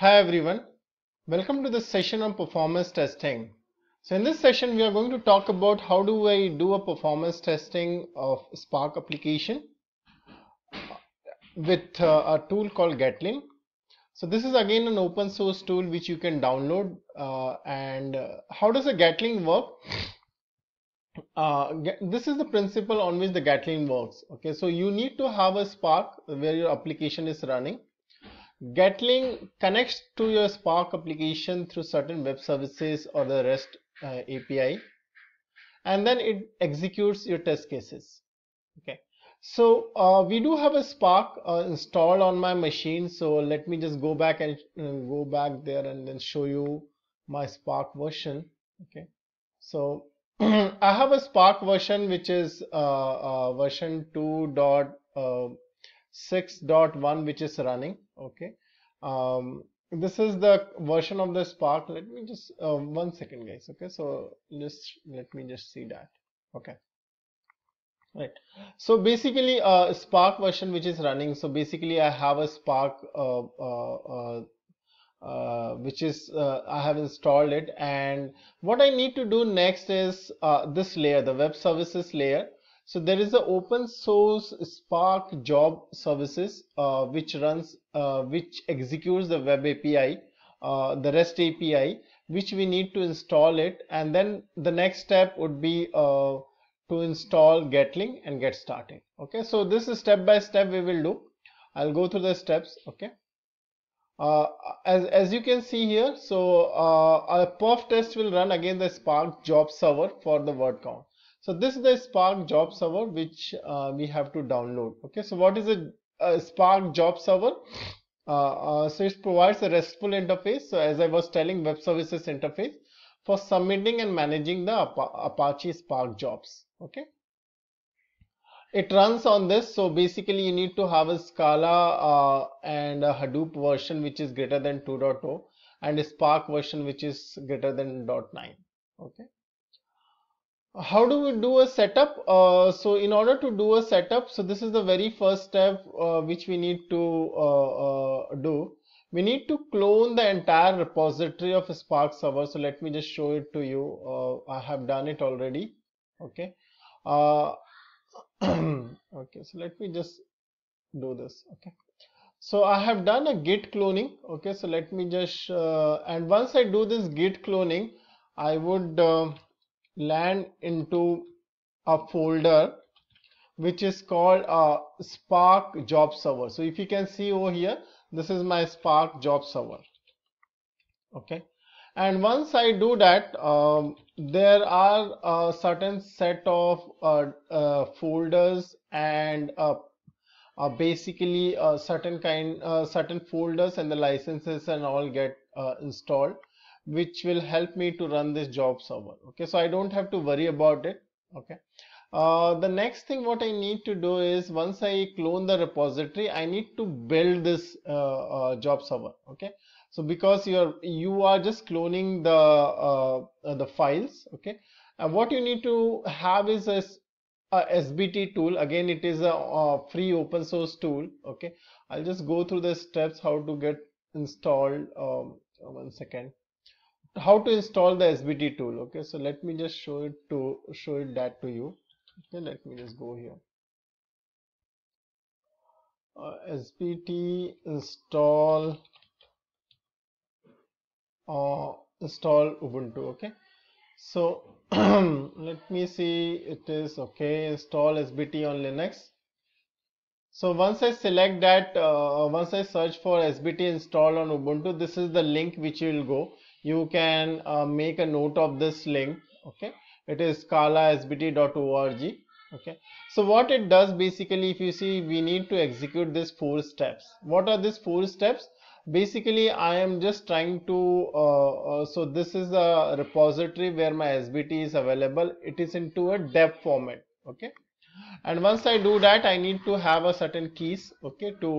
Hi everyone, welcome to the session on performance testing. So in this session we are going to talk about how do I do a performance testing of Spark application with uh, a tool called Gatling. So this is again an open source tool which you can download uh, and uh, how does a Gatling work? Uh, this is the principle on which the Gatling works. Okay, so you need to have a Spark where your application is running Gatling connects to your Spark application through certain web services or the REST uh, API and then it executes your test cases. Okay, so uh, we do have a Spark uh, installed on my machine. So let me just go back and uh, go back there and then show you my Spark version. Okay, so I have a Spark version which is uh, uh, version 2. dot 6.1 which is running okay um, this is the version of the spark let me just uh, one second guys okay so just let me just see that okay right so basically uh, spark version which is running so basically i have a spark uh, uh, uh, uh which is uh, I have installed it and what I need to do next is uh, this layer the web services layer so there is an open source Spark job services uh, which runs, uh, which executes the web API, uh, the REST API, which we need to install it. And then the next step would be uh, to install Getling and get started. Okay, so this is step by step we will do. I'll go through the steps. Okay. Uh, as, as you can see here, so uh, a perf test will run against the Spark job server for the word count. So this is the Spark job server which uh, we have to download. Okay, so what is a, a Spark job server? Uh, uh, so it provides a RESTful interface. So as I was telling, web services interface for submitting and managing the Apache Spark jobs. Okay. It runs on this. So basically you need to have a Scala uh, and a Hadoop version which is greater than 2.0 and a Spark version which is greater than 0.9. Okay how do we do a setup uh, so in order to do a setup so this is the very first step uh, which we need to uh, uh do we need to clone the entire repository of spark server so let me just show it to you uh, i have done it already okay uh, okay so let me just do this okay so i have done a git cloning okay so let me just and once i do this git cloning i would um, land into a folder which is called a spark job server so if you can see over here this is my spark job server okay and once i do that um, there are a certain set of uh, uh, folders and uh, basically certain kind uh, certain folders and the licenses and all get uh, installed which will help me to run this job server okay so i don't have to worry about it okay uh, the next thing what i need to do is once i clone the repository i need to build this uh, uh, job server okay so because you are you are just cloning the uh, the files okay and what you need to have is a, a sbt tool again it is a, a free open source tool okay i'll just go through the steps how to get installed um, one second how to install the SBT tool. Okay, so let me just show it to show it that to you. Okay, let me just go here. Uh, SBT install uh, install Ubuntu. Okay, so let me see. It is okay. Install SBT on Linux. So once I select that, uh, once I search for SBT install on Ubuntu, this is the link which will go you can uh, make a note of this link okay it is kalasbt.org okay so what it does basically if you see we need to execute these four steps what are these four steps basically i am just trying to uh, uh, so this is a repository where my sbt is available it is into a dev format okay and once i do that i need to have a certain keys okay to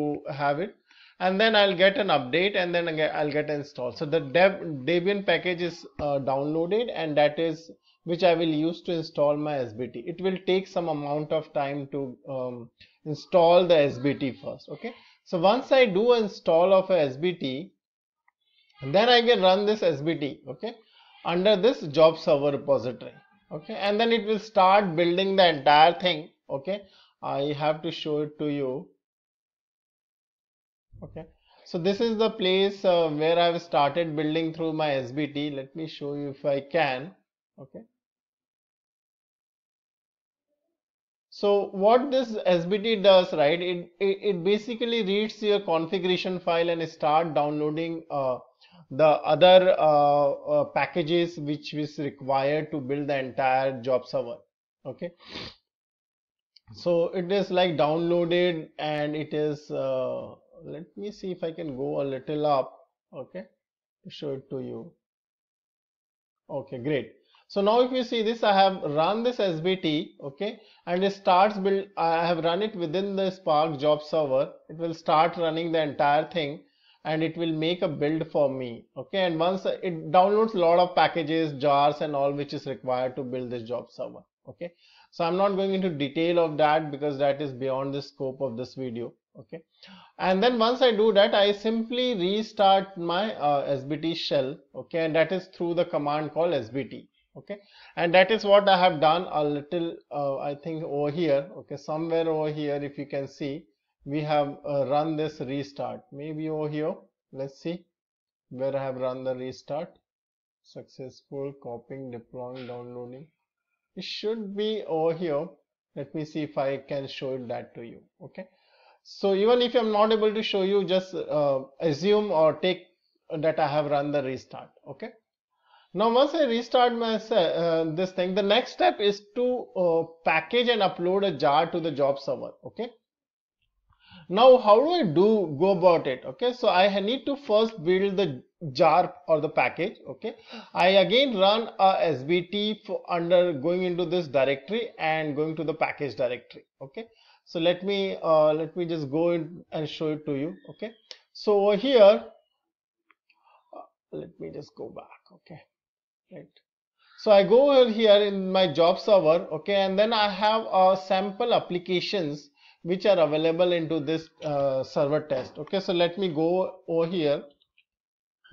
have it and then I'll get an update and then I'll get installed. So the Debian package is uh, downloaded and that is which I will use to install my SBT. It will take some amount of time to um, install the SBT first. Okay. So once I do install of a SBT, then I can run this SBT. Okay. Under this job server repository. Okay. And then it will start building the entire thing. Okay. I have to show it to you okay so this is the place uh, where I've started building through my SBT let me show you if I can okay so what this SBT does right it, it, it basically reads your configuration file and start downloading uh, the other uh, uh, packages which is required to build the entire job server okay so it is like downloaded and it is uh, let me see if I can go a little up okay to show it to you okay great so now if you see this I have run this SBT okay and it starts build I have run it within the spark job server it will start running the entire thing and it will make a build for me okay and once it downloads a lot of packages jars and all which is required to build this job server okay so I'm not going into detail of that because that is beyond the scope of this video okay and then once I do that I simply restart my uh, SBT shell okay and that is through the command called SBT okay and that is what I have done a little uh, I think over here okay somewhere over here if you can see we have uh, run this restart maybe over here let's see where I have run the restart successful copying deploying downloading it should be over here let me see if I can show that to you okay so even if I'm not able to show you, just uh, assume or take that I have run the restart. Okay. Now once I restart my uh, this thing, the next step is to uh, package and upload a jar to the job server. Okay. Now how do I do go about it? Okay. So I need to first build the jar or the package. Okay. I again run a SBT for under going into this directory and going to the package directory. Okay so let me uh, let me just go in and show it to you okay so over here uh, let me just go back okay right so I go over here in my job server okay and then I have uh, sample applications which are available into this uh, server test okay so let me go over here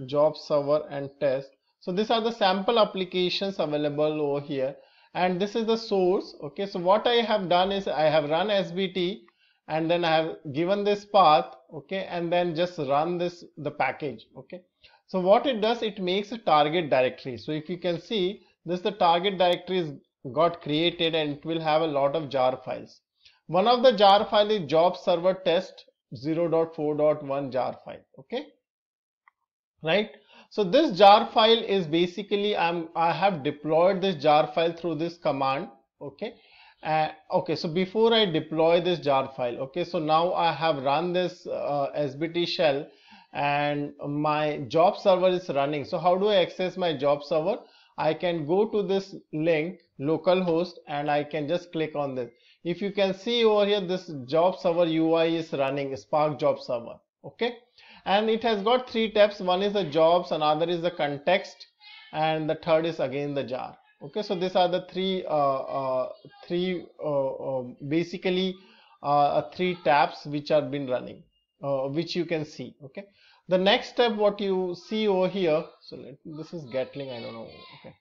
job server and test so these are the sample applications available over here and this is the source okay so what I have done is I have run SBT and then I have given this path okay and then just run this the package okay so what it does it makes a target directory so if you can see this the target directory is got created and it will have a lot of jar files one of the jar file is job server test 0.4.1 jar file okay right? So this jar file is basically I'm I have deployed this jar file through this command. Okay. Uh, okay, so before I deploy this jar file, okay, so now I have run this uh, SBT shell and my job server is running. So how do I access my job server? I can go to this link localhost and I can just click on this. If you can see over here, this job server UI is running Spark job server. Okay, and it has got three tabs one is the jobs another is the context and the third is again the jar okay so these are the three uh, uh, three uh, um, basically uh, uh, three tabs which are been running uh, which you can see okay the next step what you see over here so let, this is gatling i don't know okay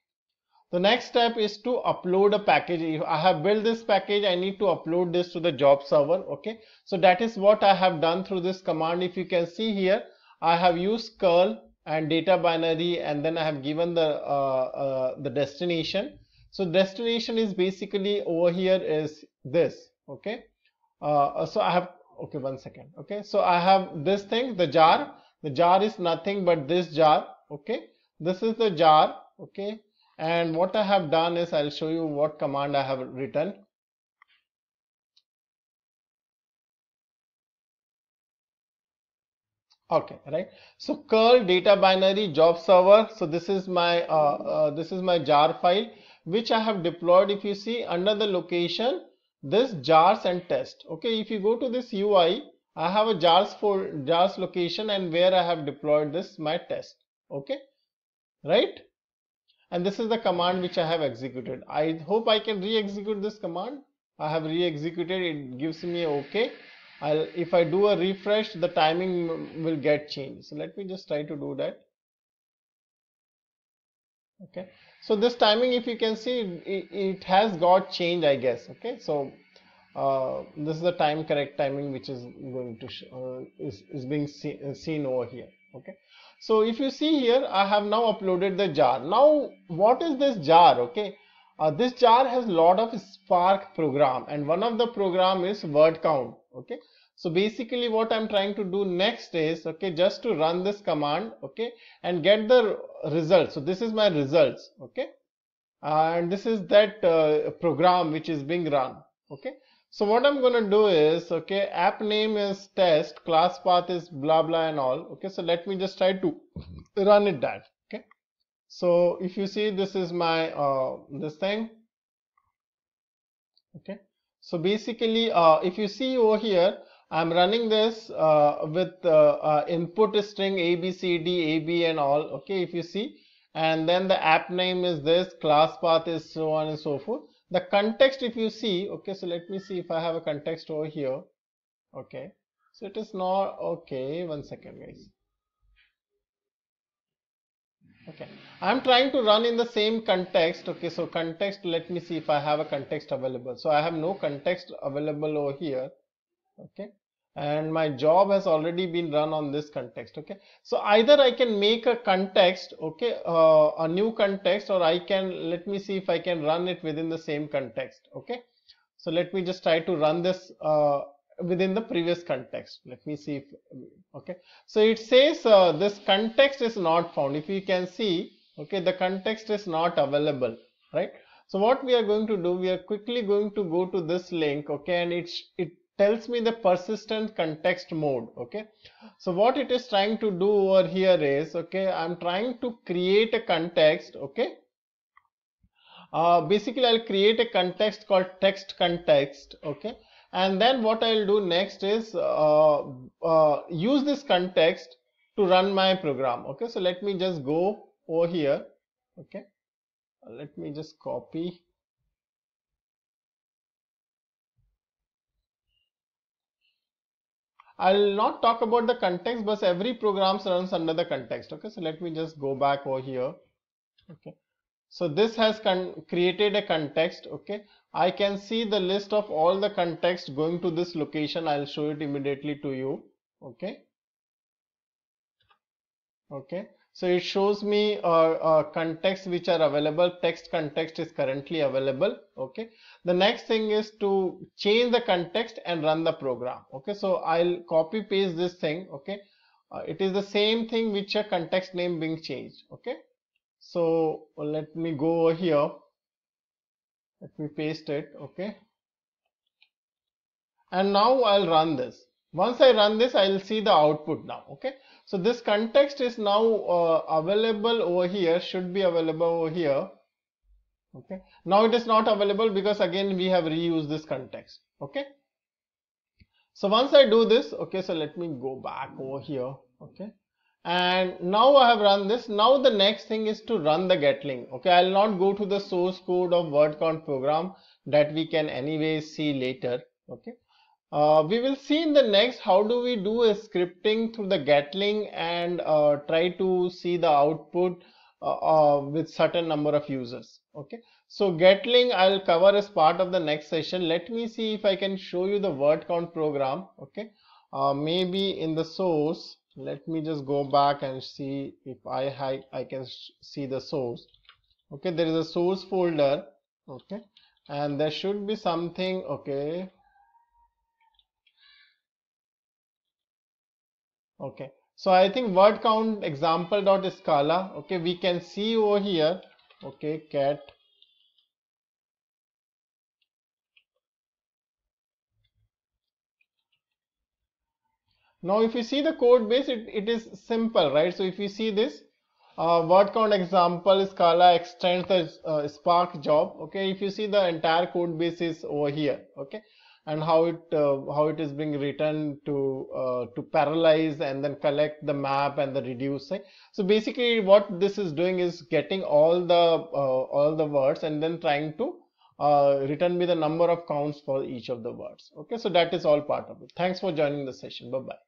the next step is to upload a package. If I have built this package, I need to upload this to the job server. Okay. So that is what I have done through this command. If you can see here, I have used curl and data binary and then I have given the, uh, uh, the destination. So destination is basically over here is this. Okay. Uh, so I have, okay, one second. Okay. So I have this thing, the jar. The jar is nothing but this jar. Okay. This is the jar. Okay and what I have done is I'll show you what command I have written okay right so curl data binary job server so this is my uh, uh, this is my jar file which I have deployed if you see under the location this jars and test okay if you go to this UI I have a jars for jars location and where I have deployed this my test okay right and this is the command which I have executed. I hope I can re-execute this command. I have re-executed it gives me OK. I'll, if I do a refresh the timing will get changed. So let me just try to do that. Okay. So this timing if you can see it, it has got changed I guess. Okay. So uh, this is the time correct timing which is going to uh, is, is being see, uh, seen over here okay so if you see here i have now uploaded the jar now what is this jar okay uh, this jar has lot of spark program and one of the program is word count okay so basically what i'm trying to do next is okay just to run this command okay and get the results. so this is my results okay and this is that uh, program which is being run okay so what I'm going to do is, okay, app name is test, class path is blah blah and all. Okay, so let me just try to run it that. Okay, so if you see this is my uh, this thing. Okay, so basically, uh, if you see over here, I'm running this uh, with uh, uh, input string a b c d a b and all. Okay, if you see, and then the app name is this, class path is so on and so forth the context if you see okay so let me see if i have a context over here okay so it is not okay one second guys okay i'm trying to run in the same context okay so context let me see if i have a context available so i have no context available over here okay and my job has already been run on this context okay so either i can make a context okay uh, a new context or i can let me see if i can run it within the same context okay so let me just try to run this uh, within the previous context let me see if okay so it says uh, this context is not found if you can see okay the context is not available right so what we are going to do we are quickly going to go to this link okay and it's it tells me the persistent context mode okay so what it is trying to do over here is okay i'm trying to create a context okay uh, basically i'll create a context called text context okay and then what i'll do next is uh, uh, use this context to run my program okay so let me just go over here okay let me just copy I'll not talk about the context, but every program runs under the context. Okay, so let me just go back over here. Okay, so this has created a context. Okay, I can see the list of all the context going to this location. I'll show it immediately to you. Okay. Okay, so it shows me uh, uh, contexts which are available. Text context is currently available. Okay. The next thing is to change the context and run the program. Okay. So I'll copy paste this thing. Okay. Uh, it is the same thing which a context name being changed. Okay. So let me go over here. Let me paste it. Okay. And now I'll run this. Once I run this, I'll see the output now. Okay. So this context is now uh, available over here, should be available over here. Okay. Now it is not available because again we have reused this context. Okay. So once I do this, okay, so let me go back over here. Okay. And now I have run this. Now the next thing is to run the Gatling. Okay. I'll not go to the source code of WordCount program that we can anyway see later. Okay. Uh, we will see in the next how do we do a scripting through the Gatling and uh, try to see the output uh, uh, with certain number of users. Okay, so Gatling I'll cover as part of the next session. Let me see if I can show you the word count program. Okay, uh, maybe in the source. Let me just go back and see if I I can see the source. Okay, there is a source folder. Okay, and there should be something. Okay, okay so i think word count example dot scala okay we can see over here okay cat now if you see the code base it, it is simple right so if you see this uh, word count example scala extends the uh, spark job okay if you see the entire code base is over here okay and how it uh, how it is being written to uh, to parallelize and then collect the map and the reducing. So basically, what this is doing is getting all the uh, all the words and then trying to uh, return me the number of counts for each of the words. Okay, so that is all part of it. Thanks for joining the session. Bye bye.